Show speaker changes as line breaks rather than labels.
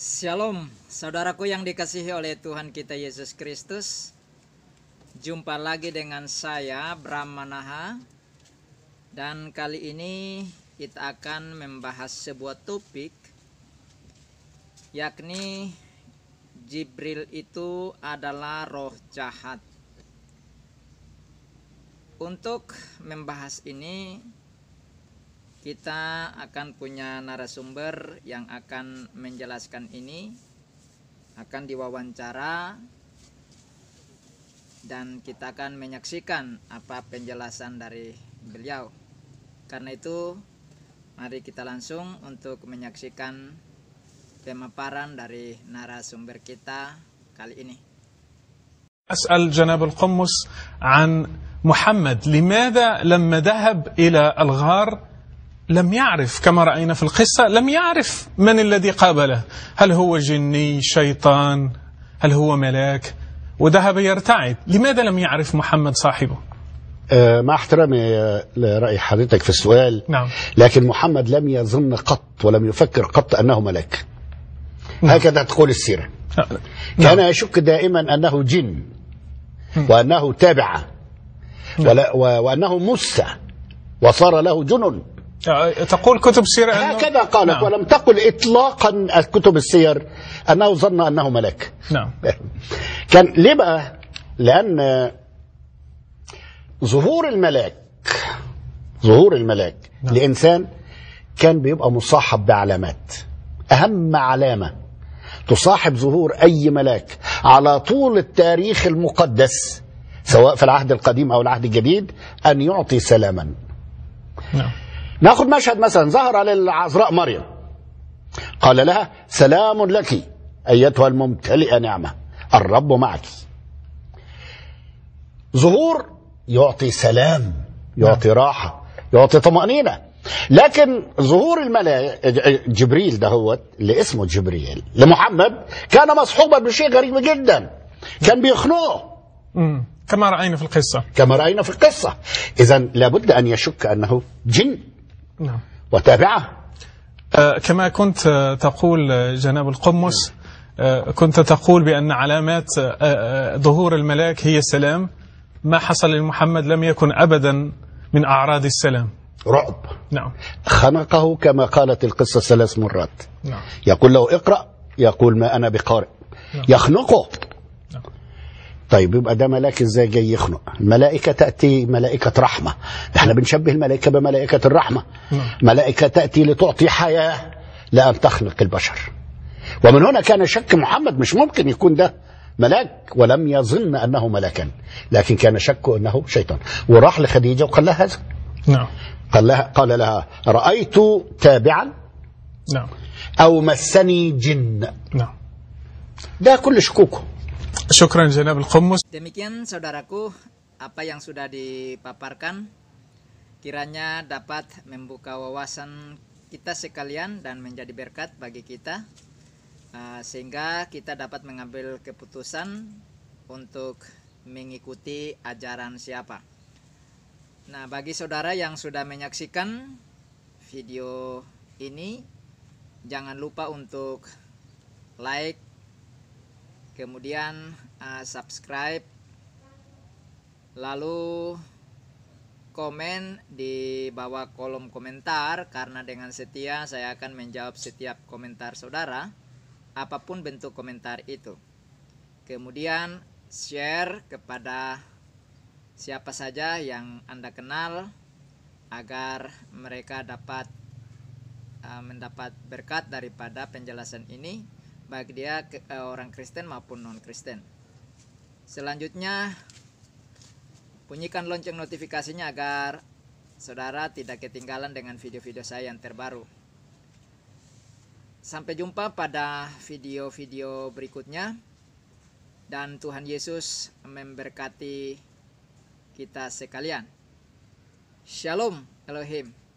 Shalom, saudaraku yang dikasihi oleh Tuhan kita Yesus Kristus. Jumpa lagi dengan saya Bram Manaha dan kali ini kita akan membahas sebuah topik yakni Jibril itu adalah roh jahat. Untuk membahas ini, kita akan punya narasumber yang akan menjelaskan ini akan diwawancara dan kita akan menyaksikan apa penjelasan dari beliau karena itu mari kita langsung untuk menyaksikan pemaparan dari narasumber kita kali ini
أسأل جناب القمص عن محمد لماذا لما ذهب إلى الغار لم يعرف كما رأينا في القصة لم يعرف من الذي قابله هل هو جني شيطان هل هو ملاك وذهب يرتعد لماذا لم يعرف محمد صاحبه
آه، مع احترامي لرأي حضرتك في السؤال نعم. لكن محمد لم يظن قط ولم يفكر قط أنه ملاك نعم. هكذا تقول السيرة آه، نعم. كان يشك دائما أنه جن وأنه تابعة نعم. وأنه مسة وصار له جنن
تقول كتب سير
أنه هكذا قالت نعم. ولم تقل إطلاقا كتب السير أنه ظن أنه ملاك نعم كان ليه بقى لأن ظهور الملاك ظهور الملاك نعم. لإنسان كان بيبقى مصاحب بعلامات أهم علامة تصاحب ظهور أي ملاك على طول التاريخ المقدس سواء في العهد القديم أو العهد الجديد أن يعطي سلاما نعم ناخد مشهد مثلا ظهر على العذراء مريم قال لها سلام لك أيتها الممتلئة نعمة الرب معك ظهور يعطي سلام يعطي نعم. راحة يعطي طمأنينة لكن ظهور الملائكة جبريل ده هو اللي اسمه جبريل لمحمد كان مصحوبا بشيء غريب جدا كان بيخنقه كما رأينا في القصة كما رأينا في القصة إذا لابد أن يشك أنه جن نعم. وتابعه
آه كما كنت أه، تقول أه، جناب القمص آه كنت تقول بأن علامات أه،, آه ظهور الملاك هي سلام ما حصل لمحمد لم يكن أبدا من أعراض السلام
رعب نعم خنقه كما قالت القصة ثلاث مرات نعم. يقول له اقرأ يقول ما أنا بقارئ نعم. يخنقه طيب يبقى ده ملاك ازاي جاي يخنق الملائكة تأتي ملائكة رحمة احنا بنشبه الملائكة بملائكة الرحمة نعم. ملائكة تأتي لتعطي حياة لأن تخلق البشر ومن هنا كان شك محمد مش ممكن يكون ده ملاك ولم يظن أنه ملاكا لكن كان شكه أنه شيطان وراح لخديجة وقال لها هذا نعم قال لها قال لها رأيت تابعا نعم أو مسني جن نعم ده كل شكوكه Demikian
saudaraku, apa yang sudah dipaparkan kiranya dapat membuka wawasan kita sekalian dan menjadi berkat bagi kita eh, sehingga kita dapat mengambil keputusan untuk mengikuti ajaran siapa. Nah, bagi saudara yang sudah menyaksikan video ini jangan lupa untuk like kemudian uh, subscribe lalu komen di bawah kolom komentar karena dengan setia saya akan menjawab setiap komentar saudara apapun bentuk komentar itu kemudian share kepada siapa saja yang anda kenal agar mereka dapat uh, mendapat berkat daripada penjelasan ini baik dia eh, orang Kristen maupun non Kristen. Selanjutnya bunyikan lonceng notifikasinya agar saudara tidak ketinggalan dengan video-video saya yang terbaru. Sampai jumpa pada video-video berikutnya dan Tuhan Yesus memberkati kita sekalian. Shalom Elohim.